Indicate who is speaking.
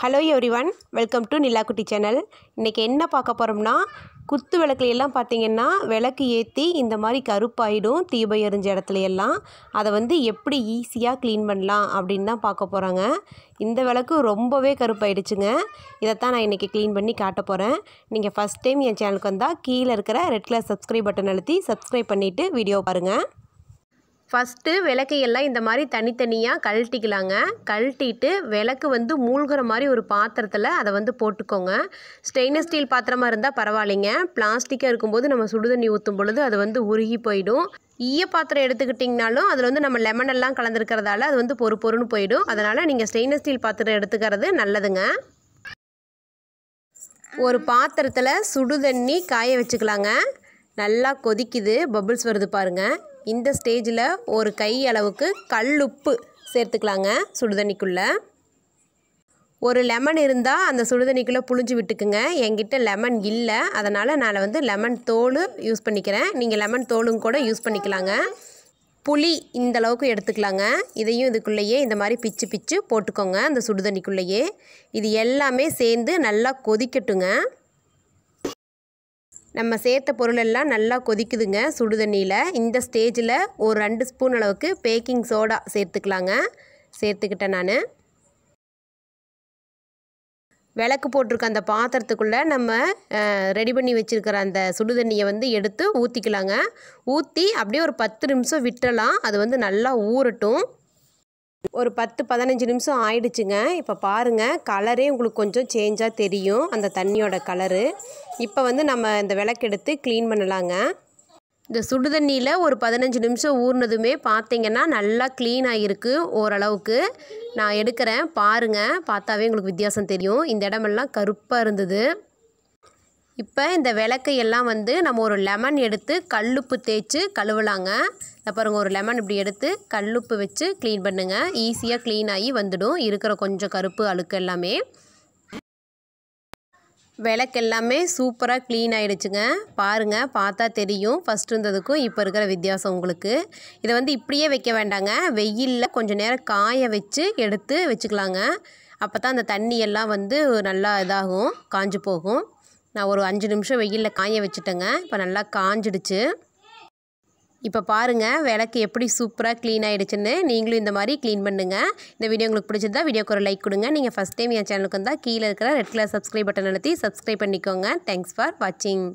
Speaker 1: hello everyone welcome to Nilakutti channel இன்றைக்கி என்ன பார்க்க போகிறோம்னா குத்து விளக்குல எல்லாம் பார்த்திங்கன்னா விளக்கு ஏற்றி இந்த மாதிரி கருப்பாயிடும் தீபம் எரிஞ்ச இடத்துல எல்லாம் அதை வந்து எப்படி ஈஸியாக க்ளீன் பண்ணலாம் அப்படின்னு தான் பார்க்க போகிறாங்க இந்த விளக்கு ரொம்பவே கருப்பாயிடுச்சுங்க இதைத்தான் நான் இன்றைக்கி க்ளீன் பண்ணி காட்ட போகிறேன் நீங்கள் ஃபஸ்ட் டைம் என் சேனலுக்கு வந்தால் கீழே இருக்கிற ரெட் கலர் சப்ஸ்கிரைப் பட்டன் அழுத்தி சப்ஸ்கிரைப் பண்ணிவிட்டு வீடியோ பாருங்கள் ஃபஸ்ட்டு விளக்கையெல்லாம் இந்த மாதிரி தனித்தனியாக கழட்டிக்கலாங்க கழட்டிட்டு விளக்கு வந்து மூழ்கிற மாதிரி ஒரு பாத்திரத்தில் அதை வந்து போட்டுக்கோங்க ஸ்டெயின்லெஸ் ஸ்டீல் பாத்திரமாக இருந்தால் பரவாயில்லைங்க பிளாஸ்டிக்காக இருக்கும்போது நம்ம சுடுதண்ணி ஊற்றும் பொழுது அது வந்து உருகி போயிடும் ஈய பாத்திரம் எடுத்துக்கிட்டிங்கனாலும் அதில் வந்து நம்ம லெமன் எல்லாம் கலந்துருக்கிறதால அது வந்து பொறு பொறுன்னு போயிடும் அதனால் நீங்கள் ஸ்டெயின்லெஸ் ஸ்டீல் பாத்திரம் எடுத்துக்கிறது நல்லதுங்க ஒரு பாத்திரத்தில் சுடுதண்ணி காய வச்சுக்கலாங்க நல்லா கொதிக்குது பபுள்ஸ் வருது பாருங்கள் இந்த ஸ்டேஜில் ஒரு கை அளவுக்கு கல் உப்பு சேர்த்துக்கலாங்க சுடுதண்ணிக்குள்ளே ஒரு லெமன் இருந்தால் அந்த சுடுதண்ணிக்குள்ளே புழிஞ்சு விட்டுக்குங்க என்கிட்ட லெமன் இல்லை அதனால் நான் வந்து லெமன் தோல் யூஸ் பண்ணிக்கிறேன் நீங்கள் லெமன் தோலும் கூட யூஸ் பண்ணிக்கலாங்க புளி இந்த அளவுக்கு எடுத்துக்கலாங்க இதையும் இதுக்குள்ளேயே இந்த மாதிரி பிச்சு பிச்சு போட்டுக்கோங்க அந்த சுடுதண்ணிக்குள்ளேயே இது எல்லாமே சேர்ந்து நல்லா கொதிக்கட்டுங்க நம்ம சேர்த்த பொருளெல்லாம் நல்லா கொதிக்குதுங்க சுடு தண்ணியில் இந்த ஸ்டேஜில் ஒரு ரெண்டு ஸ்பூன் அளவுக்கு பேக்கிங் சோடா சேர்த்துக்கலாங்க சேர்த்துக்கிட்டேன் நான் விளக்கு போட்டிருக்க அந்த பாத்திரத்துக்குள்ளே நம்ம ரெடி பண்ணி வச்சுருக்கிற அந்த சுடு தண்ணியை வந்து எடுத்து ஊற்றிக்கலாங்க ஊற்றி அப்படியே ஒரு பத்து நிமிஷம் விட்டுறலாம் அது வந்து நல்லா ஊறட்டும் ஒரு பத்து பதினஞ்சு நிமிஷம் ஆயிடுச்சுங்க இப்போ பாருங்கள் கலரே உங்களுக்கு கொஞ்சம் சேஞ்சாக தெரியும் அந்த தண்ணியோட கலரு இப்போ வந்து நம்ம இந்த விளக்கெடுத்து க்ளீன் பண்ணலாங்க இந்த சுடு தண்ணியில் ஒரு பதினஞ்சு நிமிஷம் ஊறினதுமே பார்த்தீங்கன்னா நல்லா க்ளீனாக இருக்குது ஓரளவுக்கு நான் எடுக்கிறேன் பாருங்கள் பார்த்தாவே உங்களுக்கு வித்தியாசம் தெரியும் இந்த இடமெல்லாம் கருப்பாக இருந்தது இப்போ இந்த விளக்கையெல்லாம் வந்து நம்ம ஒரு லெமன் எடுத்து கல்லுப்பு தேய்ச்சி கழுவலாங்க பாருங்கள் ஒரு லெமன் இப்படி எடுத்து கல்லுப்பு வச்சு க்ளீன் பண்ணுங்கள் ஈஸியாக க்ளீன் ஆகி வந்துடும் இருக்கிற கொஞ்சம் கருப்பு அழுக்கு எல்லாமே விளக்கு எல்லாமே சூப்பராக க்ளீன் ஆகிடுச்சுங்க பாருங்கள் பார்த்தா தெரியும் ஃபஸ்ட் இருந்ததுக்கும் இப்போ இருக்கிற வித்தியாசம் உங்களுக்கு இதை வந்து இப்படியே வைக்க வேண்டாங்க வெயிலில் கொஞ்சம் நேரம் காய வச்சு எடுத்து வச்சுக்கலாங்க அப்போ தான் அந்த தண்ணி எல்லாம் வந்து நல்லா இதாகும் காஞ்சு போகும் நான் ஒரு அஞ்சு நிமிஷம் வெயிலில் காய வச்சுட்டேங்க இப்போ நல்லா காஞ்சிடுச்சு இப்போ பாருங்கள் விளக்கு எப்படி சூப்பராக க்ளீன் ஆகிடுச்சுன்னு நீங்களும் இந்த மாதிரி க்ளீன் பண்ணுங்கள் இந்த வீடியோ உங்களுக்கு பிடிச்சிருந்தா வீடியோக்கு ஒரு லைக் கொடுங்க நீங்கள் ஃபஸ்ட் டைம் என் சேனலுக்கு வந்தால் கீழே இருக்கிற ரெட் கலர் சப்ஸ்கிரைப் பட்டன் அழுத்தி சப்ஸ்கிரைப் பண்ணிக்கோங்க தேங்க்ஸ் ஃபார் வாட்சிங்